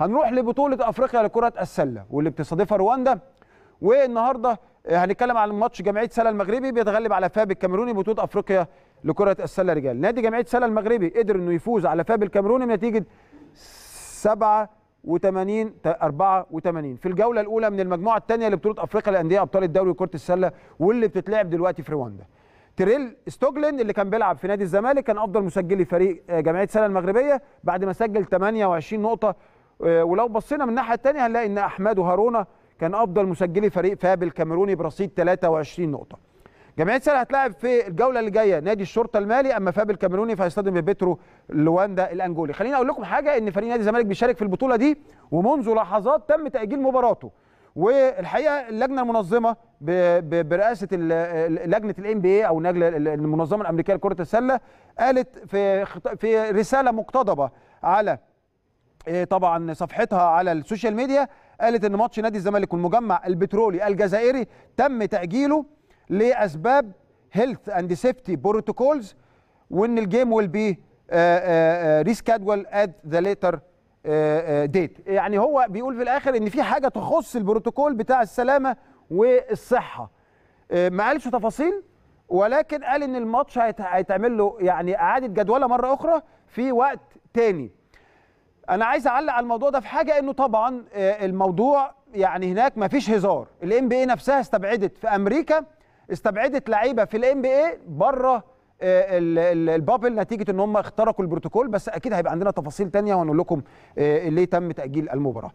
هنروح لبطوله افريقيا لكره السله واللي بتستضيفها رواندا والنهارده آه، هنتكلم عن ماتش جمعيه سله المغربي بيتغلب على فاب الكاميروني بطوله افريقيا لكره السله رجال نادي جمعيه سله المغربي قدر انه يفوز على فاب الكاميروني بنتيجه 87 84 في الجوله الاولى من المجموعه الثانيه لبطوله افريقيا لأندية ابطال الدوري لكره السله واللي بتتلعب دلوقتي في رواندا تريل ستوجلين اللي كان بيلعب في نادي الزمالك كان افضل مسجل لفريق آه، جمعيه سله المغربيه بعد ما سجل 28 نقطه آه، ولو بصينا من الناحيه الثانيه هنلاقي ان احمد وهارونا كان افضل مسجلي فريق فاب الكاميروني برصيد 23 نقطه جمعيه سله هتلاعب في الجوله اللي جايه نادي الشرطه المالي اما فاب الكاميروني فيصطدم ببترو لواندا الانجولي خليني اقول لكم حاجه ان فريق نادي الزمالك بيشارك في البطوله دي ومنذ لحظات تم تاجيل مباراته والحقيقه اللجنه المنظمه برئاسه لجنه الام بي او المنظمه الامريكيه لكره السله قالت في في رساله مقتضبه على إيه، طبعا صفحتها على السوشيال ميديا قالت ان ماتش نادي الزمالك والمجمع البترولي الجزائري تم تاجيله لاسباب هيلث اند سيفتي بروتوكولز وان الجيم ويل بي ريسكادول ات ذا ليتر ديت يعني هو بيقول في الاخر ان في حاجه تخص البروتوكول بتاع السلامه والصحه آه، ما قالش تفاصيل ولكن قال ان الماتش هيتعمل له يعني اعاده جدوله مره اخرى في وقت تاني انا عايز اعلق على الموضوع ده في حاجه انه طبعا آه، الموضوع يعني هناك ما فيش هزار الام بي اي نفسها استبعدت في امريكا استبعدت لعيبه في الام بي اي بره آه، البابل نتيجه ان هم اخترقوا البروتوكول بس اكيد هيبقى عندنا تفاصيل تانية وهنقول لكم آه، ليه تم تاجيل المباراه